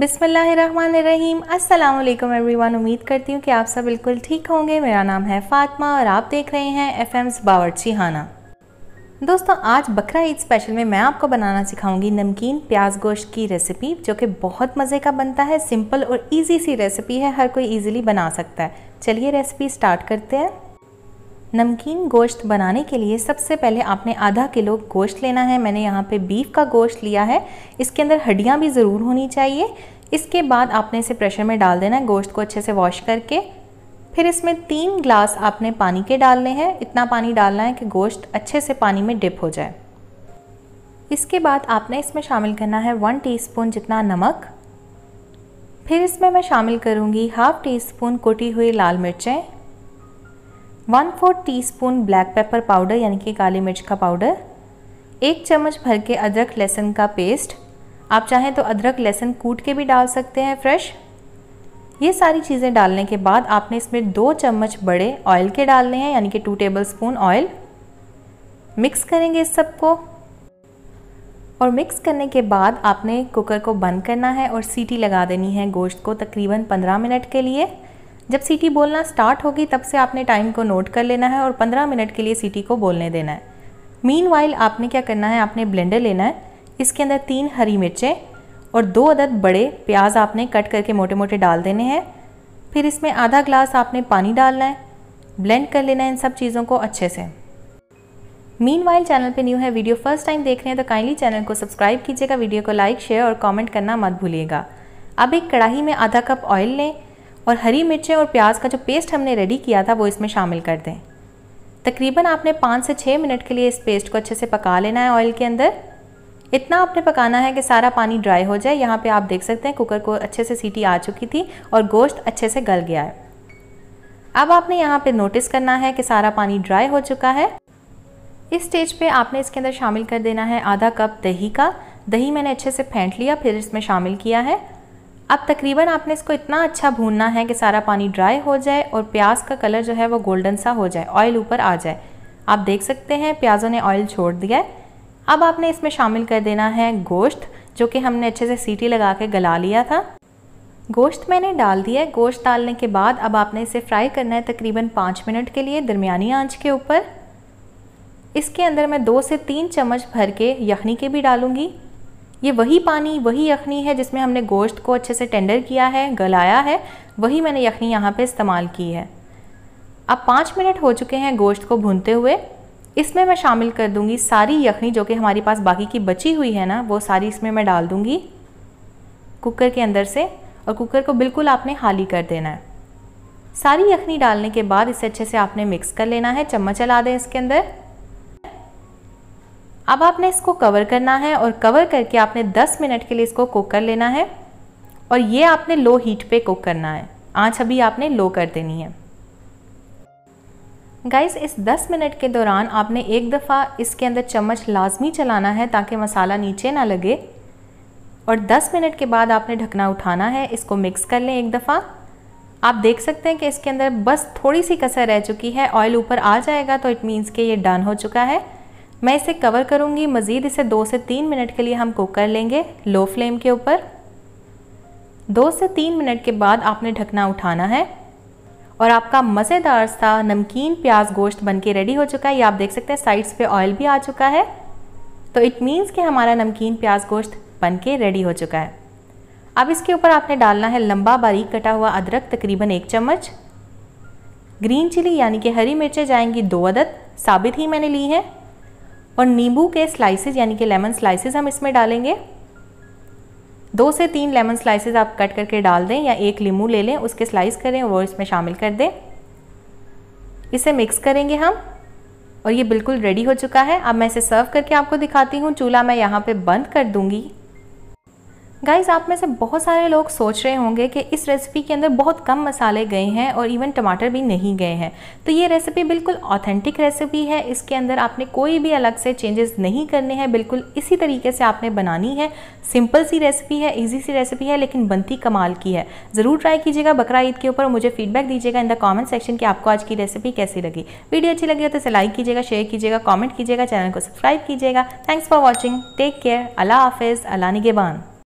बिसमीम अल्लाम एवरीवन उम्मीद करती हूँ कि आप सब बिल्कुल ठीक होंगे मेरा नाम है फ़ातिमा और आप देख रहे हैं एफ एम्स बावरची हाना दोस्तों आज बकरा ईद स्पेशल में मैं आपको बनाना सिखाऊंगी नमकीन प्याज गोश्त की रेसिपी जो कि बहुत मज़े का बनता है सिंपल और ईज़ी सी रेसिपी है हर कोई ईज़िली बना सकता है चलिए रेसिपी स्टार्ट करते हैं नमकीन गोश्त बनाने के लिए सबसे पहले आपने आधा किलो गोश्त लेना है मैंने यहाँ पे बीफ का गोश्त लिया है इसके अंदर हड्डियाँ भी ज़रूर होनी चाहिए इसके बाद आपने इसे प्रेशर में डाल देना है गोश्त को अच्छे से वॉश करके फिर इसमें तीन ग्लास आपने पानी के डालने हैं इतना पानी डालना है कि गोश्त अच्छे से पानी में डिप हो जाए इसके बाद आपने इसमें शामिल करना है वन टी जितना नमक फिर इसमें मैं शामिल करूँगी हाफ़ टी स्पून कुटी हुई लाल मिर्चें one fourth teaspoon black pepper powder यानी कि काली मिर्च का पाउडर एक चम्मच भर के अदरक लहसुन का पेस्ट आप चाहें तो अदरक लहसुन कूट के भी डाल सकते हैं फ्रेश ये सारी चीज़ें डालने के बाद आपने इसमें दो चम्मच बड़े ऑयल के डालने हैं यानी कि two tablespoon oil mix करेंगे इस सबको और मिक्स करने के बाद आपने कुकर को बंद करना है और सीटी लगा देनी है गोश्त को तकरीबन 15 मिनट के लिए जब सीटी बोलना स्टार्ट होगी तब से आपने टाइम को नोट कर लेना है और 15 मिनट के लिए सीटी को बोलने देना है मीन आपने क्या करना है आपने ब्लेंडर लेना है इसके अंदर तीन हरी मिर्चें और दो अदद बड़े प्याज आपने कट करके मोटे मोटे डाल देने हैं फिर इसमें आधा ग्लास आपने पानी डालना है ब्लेंड कर लेना है इन सब चीज़ों को अच्छे से मीन वाइल चैनल पे न्यू है वीडियो फर्स्ट टाइम देख रहे हैं तो काइंडली चैनल को सब्सक्राइब कीजिएगा वीडियो को लाइक शेयर और कमेंट करना मत भूलिएगा अब एक कढ़ाई में आधा कप ऑयल लें और हरी मिर्चें और प्याज का जो पेस्ट हमने रेडी किया था वो इसमें शामिल कर दें तकरीबन आपने पाँच से छः मिनट के लिए इस पेस्ट को अच्छे से पका लेना है ऑयल के अंदर इतना आपने पकाना है कि सारा पानी ड्राई हो जाए यहाँ पे आप देख सकते हैं कुकर को अच्छे से सीटी आ चुकी थी और गोश्त अच्छे से गल गया है अब आपने यहाँ पे नोटिस करना है कि सारा पानी ड्राई हो चुका है इस स्टेज पे आपने इसके अंदर शामिल कर देना है आधा कप दही का दही मैंने अच्छे से फेंट लिया फिर इसमें शामिल किया है अब तकरीबन आपने इसको इतना अच्छा भूनना है कि सारा पानी ड्राई हो जाए और प्याज का कलर जो है वो गोल्डन सा हो जाए ऑयल ऊपर आ जाए आप देख सकते हैं प्याज़ों ने ऑयल छोड़ दिया है अब आपने इसमें शामिल कर देना है गोश्त जो कि हमने अच्छे से सीटी लगा के गला लिया था गोश्त मैंने डाल दिया है गोश्त डालने के बाद अब आपने इसे फ्राई करना है तकरीबन पाँच मिनट के लिए दरमियानी आँच के ऊपर इसके अंदर मैं दो से तीन चम्मच भर के यखनी के भी डालूँगी ये वही पानी वही यखनी है जिसमें हमने गोश्त को अच्छे से टेंडर किया है गलाया है वही मैंने यखनी यहाँ पे इस्तेमाल की है अब पाँच मिनट हो चुके हैं गोश्त को भूनते हुए इसमें मैं शामिल कर दूंगी सारी यखनी जो कि हमारे पास बाकी की बची हुई है ना वो सारी इसमें मैं डाल दूंगी कुकर के अंदर से और कुकर को बिल्कुल आपने हाली कर देना है सारी यखनी डालने के बाद इसे अच्छे से आपने मिक्स कर लेना है चम्मच चला दें इसके अंदर अब आपने इसको कवर करना है और कवर करके आपने 10 मिनट के लिए इसको कुक कर लेना है और ये आपने लो हीट पे कुक करना है आँच अभी आपने लो कर देनी है गाइस इस 10 मिनट के दौरान आपने एक दफ़ा इसके अंदर चम्मच लाजमी चलाना है ताकि मसाला नीचे ना लगे और 10 मिनट के बाद आपने ढकना उठाना है इसको मिक्स कर लें एक दफ़ा आप देख सकते हैं कि इसके अंदर बस थोड़ी सी कसर रह चुकी है ऑयल ऊपर आ जाएगा तो इट मीन्स कि ये डन हो चुका है मैं इसे कवर करूँगी मज़ीद इसे दो से तीन मिनट के लिए हम कुक कर लेंगे लो फ्लेम के ऊपर दो से तीन मिनट के बाद आपने ढकना उठाना है और आपका मज़ेदार सा नमकीन प्याज गोश्त बन के रेडी हो चुका है ये आप देख सकते हैं साइड्स पे ऑयल भी आ चुका है तो इट मीन्स कि हमारा नमकीन प्याज गोश्त बन के रेडी हो चुका है अब इसके ऊपर आपने डालना है लंबा बारीक कटा हुआ अदरक तकरीबन एक चम्मच ग्रीन चिली यानी कि हरी मिर्चें जाएंगी दो अदद साबित ही मैंने ली हैं और नींबू के स्लाइसेस यानी कि लेमन स्लाइसेस हम इसमें डालेंगे दो से तीन लेमन स्लाइसेस आप कट करके डाल दें या एक लींबू ले लें उसके स्लाइस करें और इसमें शामिल कर दें इसे मिक्स करेंगे हम और ये बिल्कुल रेडी हो चुका है अब मैं इसे सर्व करके आपको दिखाती हूँ चूल्हा मैं यहाँ पर बंद कर दूँगी गाइस आप में से बहुत सारे लोग सोच रहे होंगे कि इस रेसिपी के अंदर बहुत कम मसाले गए हैं और इवन टमाटर भी नहीं गए हैं तो ये रेसिपी बिल्कुल ऑथेंटिक रेसिपी है इसके अंदर आपने कोई भी अलग से चेंजेस नहीं करने हैं बिल्कुल इसी तरीके से आपने बनानी है सिंपल सी रेसिपी है इजी सी रेसिपी है लेकिन बनती कमाल की है ज़रूर ट्राई कीजिएगा बकरा ईद के ऊपर मुझे फीडबैक दीजिएगा इन द कॉमेंट सेक्शन की आपको आज की रेसिपी कैसी लगी वीडियो अच्छी लगी हो तो इसे लाइक कीजिएगा शेयर कीजिएगा कॉमेंट कीजिएगा चैनल को सब्सक्राइब कीजिएगा thanks for watching take care अला हाफिज़ अला निगेबान